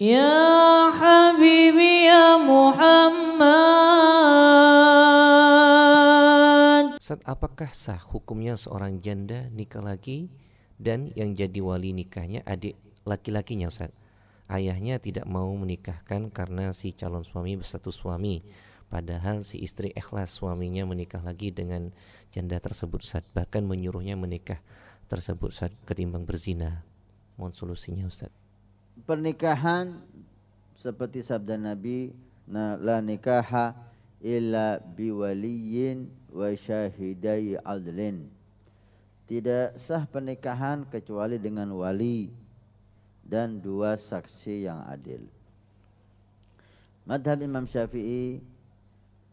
Ya Habibi ya Muhammad Ustaz, apakah sah hukumnya seorang janda nikah lagi dan yang jadi wali nikahnya adik laki-lakinya Ustaz? Ayahnya tidak mau menikahkan karena si calon suami bersatu suami Padahal si istri ikhlas suaminya menikah lagi dengan janda tersebut Ustaz Bahkan menyuruhnya menikah tersebut Ustaz ketimbang berzina Mohon solusinya Ustaz pernikahan seperti sabda Nabi la nikaha illa biwaliyin wa syahidai adlin tidak sah pernikahan kecuali dengan wali dan dua saksi yang adil. Madhab Imam Syafi'i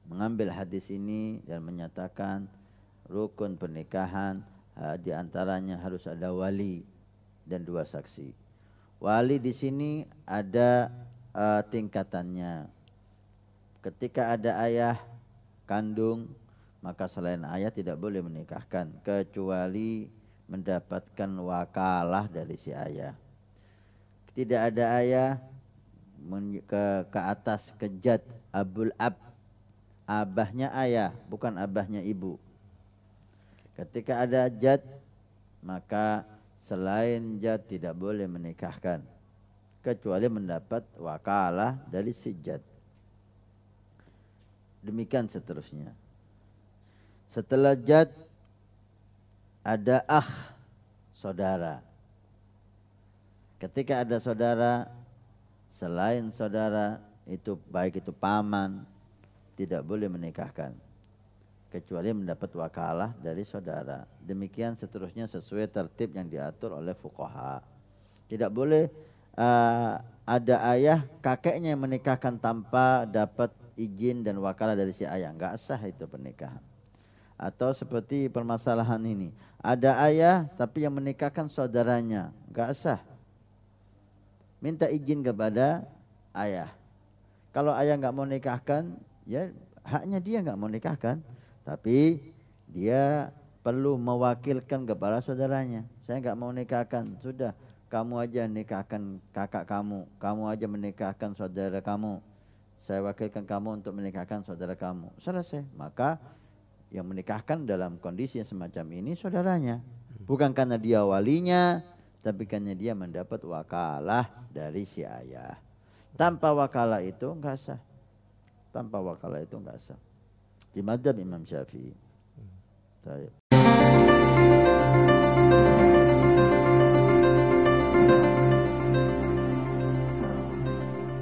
mengambil hadis ini dan menyatakan rukun pernikahan eh, di antaranya harus ada wali dan dua saksi. Wali di sini ada uh, tingkatannya. Ketika ada ayah kandung, maka selain ayah tidak boleh menikahkan kecuali mendapatkan wakalah dari si ayah. Tidak ada ayah ke, ke atas kejat abul ab abahnya ayah bukan abahnya ibu. Ketika ada jad maka selain jad tidak boleh menikahkan kecuali mendapat wakalah dari si jad. Demikian seterusnya. Setelah jad ada ah saudara. Ketika ada saudara selain saudara itu baik itu paman tidak boleh menikahkan kecuali mendapat wakalah dari saudara. Demikian seterusnya sesuai tertib yang diatur oleh fukoha. Tidak boleh uh, ada ayah kakeknya yang menikahkan tanpa dapat izin dan wakalah dari si ayah. Enggak sah itu pernikahan. Atau seperti permasalahan ini. Ada ayah tapi yang menikahkan saudaranya. Enggak sah. Minta izin kepada ayah. Kalau ayah enggak mau nikahkan, ya haknya dia enggak mau nikahkan tapi dia perlu mewakilkan kepada saudaranya. Saya nggak mau nikahkan, sudah kamu aja nikahkan kakak kamu, kamu aja menikahkan saudara kamu. Saya wakilkan kamu untuk menikahkan saudara kamu. Selesai. Maka yang menikahkan dalam kondisi yang semacam ini saudaranya. Bukan karena dia walinya, tapi karena dia mendapat wakalah dari si ayah. Tanpa wakalah itu enggak sah. Tanpa wakalah itu enggak sah. لماذا مادة بإمام شافعي طيب